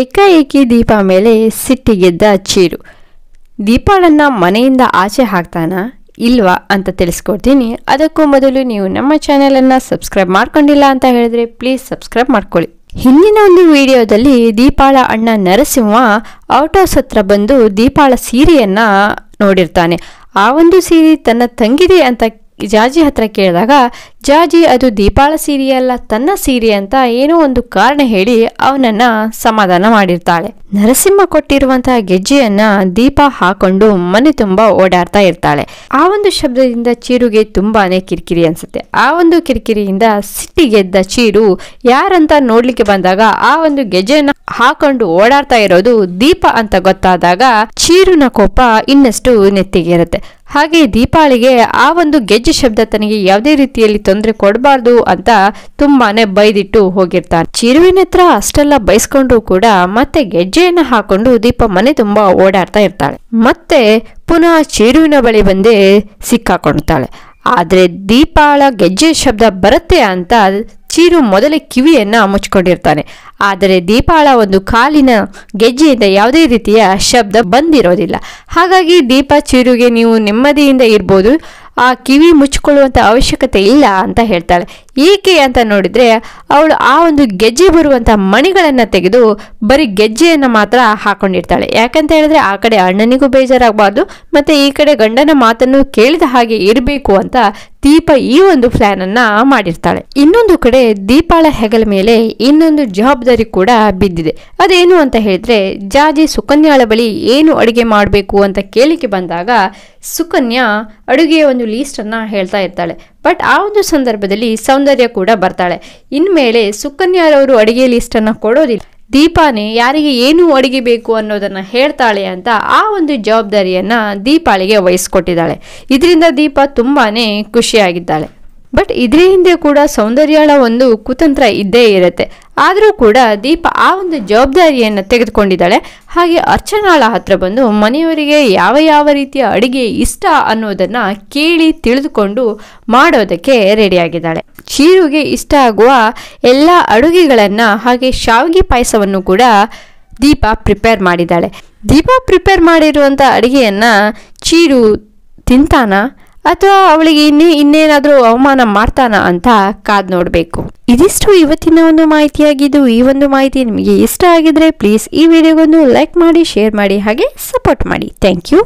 ಏಕಾಏಕಿ ದೀಪ ಮೇಲೆ ಸಿಟ್ಟಿಗೆದ್ದ ಚೀರು ದೀಪಾಳನ್ನ ಮನೆಯಿಂದ ಆಚೆ ಹಾಕ್ತಾನ ಇಲ್ವಾ ಅಂತ ತಿಳಿಸ್ಕೊಡ್ತೀನಿ ಅದಕ್ಕೂ ಮೊದಲು ನೀವು ನಮ್ಮ ಚಾನೆಲನ್ನು ಸಬ್ಸ್ಕ್ರೈಬ್ ಮಾಡ್ಕೊಂಡಿಲ್ಲ ಅಂತ ಹೇಳಿದ್ರೆ ಪ್ಲೀಸ್ ಸಬ್ಸ್ಕ್ರೈಬ್ ಮಾಡ್ಕೊಳ್ಳಿ ಹಿಂದಿನ ಒಂದು ವಿಡಿಯೋದಲ್ಲಿ ದೀಪಾಳ ಅಣ್ಣ ನರಸಿಂಹ ಔಟ್ ಸತ್ರ ಹತ್ರ ಬಂದು ದೀಪಾಳ ಸೀರೆಯನ್ನು ನೋಡಿರ್ತಾನೆ ಆ ಒಂದು ಸೀರೆ ತನ್ನ ತಂಗಿದೆ ಅಂತ ಜಾಜಿ ಹತ್ರ ಕೇಳಿದಾಗ ಜಾಜಿ ಅದು ದೀಪಾಳ ಸೀರೆಯಲ್ಲ ತನ್ನ ಸೀರೆ ಅಂತ ಏನೋ ಒಂದು ಕಾರಣ ಹೇಳಿ ಅವನನ್ನ ಸಮಾಧಾನ ಮಾಡಿರ್ತಾಳೆ ನರಸಿಂಹ ಕೊಟ್ಟಿರುವಂತಹ ಗೆಜ್ಜೆಯನ್ನ ದೀಪ ಹಾಕೊಂಡು ಮನೆ ತುಂಬಾ ಓಡಾಡ್ತಾ ಇರ್ತಾಳೆ ಆ ಒಂದು ಶಬ್ದದಿಂದ ಚೀರುಗೆ ತುಂಬಾನೇ ಕಿರಿಕಿರಿ ಅನ್ಸುತ್ತೆ ಆ ಒಂದು ಕಿರಿಕಿರಿಯಿಂದ ಸಿಟ್ಟಿಗೆದ್ದ ಚೀರು ಯಾರಂತ ನೋಡ್ಲಿಕ್ಕೆ ಬಂದಾಗ ಆ ಒಂದು ಗೆಜ್ಜೆಯನ್ನ ಹಾಕೊಂಡು ಓಡಾಡ್ತಾ ಇರೋದು ದೀಪ ಅಂತ ಗೊತ್ತಾದಾಗ ಚೀರುನ ಕೋಪ ಇನ್ನಷ್ಟು ನೆತ್ತಿಗೆ ಇರುತ್ತೆ ಹಾಗೆ ದೀಪಾಳಿಗೆ ಆ ಒಂದು ಗೆಜ್ಜೆ ಶಬ್ದ ತನಗೆ ಯಾವುದೇ ರೀತಿಯಲ್ಲಿ ತೊಂದರೆ ಕೊಡಬಾರ್ದು ಅಂತ ತುಂಬಾನೇ ಬೈದಿಟ್ಟು ಹೋಗಿರ್ತಾನೆ ಚಿರುವಿನ ಹತ್ರ ಅಷ್ಟೆಲ್ಲ ಬಯಸ್ಕೊಂಡು ಕೂಡ ಮತ್ತೆ ಗೆಜ್ಜೆಯನ್ನು ಹಾಕೊಂಡು ದೀಪ ಮನೆ ತುಂಬಾ ಓಡಾಡ್ತಾ ಇರ್ತಾಳೆ ಮತ್ತೆ ಪುನಃ ಚಿರುವಿನ ಬಳಿ ಬಂದೇ ಸಿಕ್ಕಾಕೊಳ್ತಾಳೆ ಆದರೆ ದೀಪಾಳ ಗೆಜ್ಜೆ ಶಬ್ದ ಬರುತ್ತೆ ಅಂತ ಚೀರು ಮೊದಲೇ ಕಿವಿಯನ್ನು ಮುಚ್ಚಿಕೊಂಡಿರ್ತಾನೆ ಆದರೆ ದೀಪಾಳ ಒಂದು ಕಾಲಿನ ಗೆಜ್ಜೆಯಿಂದ ಯಾವುದೇ ರೀತಿಯ ಶಬ್ದ ಬಂದಿರೋದಿಲ್ಲ ಹಾಗಾಗಿ ದೀಪ ಚೀರುಗೆ ನೀವು ನೆಮ್ಮದಿಯಿಂದ ಇರ್ಬೋದು ಆ ಕಿವಿ ಮುಚ್ಚಿಕೊಳ್ಳುವಂಥ ಅವಶ್ಯಕತೆ ಇಲ್ಲ ಅಂತ ಹೇಳ್ತಾಳೆ ಏಕೆ ಅಂತ ನೋಡಿದರೆ ಅವಳು ಆ ಒಂದು ಗೆಜ್ಜೆ ಬರುವಂಥ ಮಣಿಗಳನ್ನು ತೆಗೆದು ಬರೀ ಗೆಜ್ಜೆಯನ್ನು ಮಾತ್ರ ಹಾಕೊಂಡಿರ್ತಾಳೆ ಯಾಕಂತ ಹೇಳಿದ್ರೆ ಆ ಕಡೆ ಅಣ್ಣನಿಗೂ ಬೇಜಾರಾಗಬಾರ್ದು ಮತ್ತು ಈ ಕಡೆ ಗಂಡನ ಮಾತನ್ನು ಕೇಳಿದ ಹಾಗೆ ಇರಬೇಕು ಅಂತ ದೀಪ ಈ ಒಂದು ಪ್ಲಾನ್ ಅನ್ನ ಮಾಡಿರ್ತಾಳೆ ಇನ್ನೊಂದು ಕಡೆ ದೀಪಾಳ ಹೆಗಲ ಮೇಲೆ ಇನ್ನೊಂದು ಜವಾಬ್ದಾರಿ ಕೂಡ ಬಿದ್ದಿದೆ ಅದೇನು ಅಂತ ಹೇಳಿದ್ರೆ ಜಾಜಿ ಸುಕನ್ಯಾಳ ಬಳಿ ಏನು ಅಡುಗೆ ಮಾಡಬೇಕು ಅಂತ ಕೇಳಿಕೆ ಬಂದಾಗ ಸುಕನ್ಯಾ ಅಡುಗೆಯ ಒಂದು ಲೀಸ್ಟನ್ನು ಹೇಳ್ತಾ ಇರ್ತಾಳೆ ಬಟ್ ಆ ಒಂದು ಸಂದರ್ಭದಲ್ಲಿ ಸೌಂದರ್ಯ ಕೂಡ ಬರ್ತಾಳೆ ಇನ್ಮೇಲೆ ಸುಕನ್ಯಾರವರು ಅಡುಗೆ ಲೀಸ್ಟನ್ನು ಕೊಡೋದಿಲ್ಲ ದೀಪಾನೇ ಯಾರಿಗೆ ಏನು ಅಡಿಗೆ ಬೇಕು ಅನ್ನೋದನ್ನು ಹೇಳ್ತಾಳೆ ಅಂತ ಆ ಒಂದು ಜವಾಬ್ದಾರಿಯನ್ನು ದೀಪಾಳಿಗೆ ವಹಿಸ್ಕೊಟ್ಟಿದ್ದಾಳೆ ಇದರಿಂದ ದೀಪ ತುಂಬಾ ಖುಷಿಯಾಗಿದ್ದಾಳೆ ಬಟ್ ಇದ್ರ ಹಿಂದೆ ಕೂಡ ಸೌಂದರ್ಯಳ ಒಂದು ಕುತಂತ್ರ ಇದ್ದೇ ಇರುತ್ತೆ ಆದರೂ ಕೂಡ ದೀಪ ಆ ಒಂದು ಜವಾಬ್ದಾರಿಯನ್ನು ತೆಗೆದುಕೊಂಡಿದ್ದಾಳೆ ಹಾಗೆ ಅರ್ಚನಾಳ ಹತ್ರ ಬಂದು ಮನೆಯವರಿಗೆ ಯಾವ ಯಾವ ರೀತಿಯ ಅಡುಗೆ ಇಷ್ಟ ಅನ್ನೋದನ್ನು ಕೇಳಿ ತಿಳಿದುಕೊಂಡು ಮಾಡೋದಕ್ಕೆ ರೆಡಿಯಾಗಿದ್ದಾಳೆ ಚೀರುಗೆ ಇಷ್ಟ ಆಗುವ ಎಲ್ಲ ಅಡುಗೆಗಳನ್ನು ಹಾಗೆ ಶಾವಿಗೆ ಪಾಯಸವನ್ನು ಕೂಡ ದೀಪ ಪ್ರಿಪೇರ್ ಮಾಡಿದ್ದಾಳೆ ದೀಪ ಪ್ರಿಪೇರ್ ಮಾಡಿರುವಂಥ ಅಡುಗೆಯನ್ನು ಚೀರು ತಿಂತಾನ ಅಥವಾ ಅವಳಿಗೆ ಇನ್ನೇ ಇನ್ನೇನಾದರೂ ಅವಮಾನ ಮಾಡ್ತಾನ ಅಂತ ಕಾದ್ ನೋಡಬೇಕು ಇದಿಷ್ಟು ಇವತ್ತಿನ ಒಂದು ಮಾಹಿತಿಯಾಗಿದ್ದು ಈ ಒಂದು ಮಾಹಿತಿ ನಿಮಗೆ ಇಷ್ಟ ಆಗಿದ್ರೆ ಪ್ಲೀಸ್ ಈ ವಿಡಿಯೋಗೊಂದು ಲೈಕ್ ಮಾಡಿ ಶೇರ್ ಮಾಡಿ ಹಾಗೆ ಸಪೋರ್ಟ್ ಮಾಡಿ ಥ್ಯಾಂಕ್ ಯು